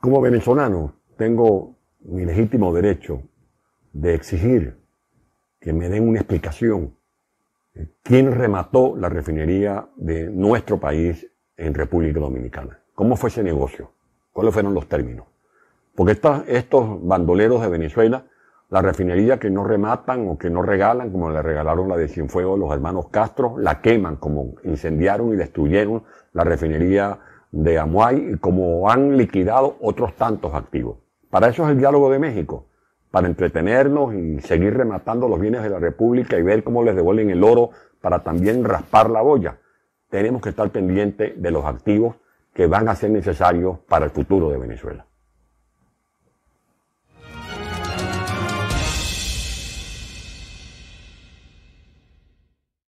Como venezolano, tengo mi legítimo derecho de exigir que me den una explicación. ¿Quién remató la refinería de nuestro país en República Dominicana? ¿Cómo fue ese negocio? ¿Cuáles fueron los términos? Porque estos bandoleros de Venezuela, la refinería que no rematan o que no regalan, como le regalaron la de Cienfuegos los hermanos Castro, la queman, como incendiaron y destruyeron la refinería de Amuay, como han liquidado otros tantos activos. Para eso es el diálogo de México, para entretenernos y seguir rematando los bienes de la República y ver cómo les devuelven el oro para también raspar la boya. Tenemos que estar pendientes de los activos que van a ser necesarios para el futuro de Venezuela.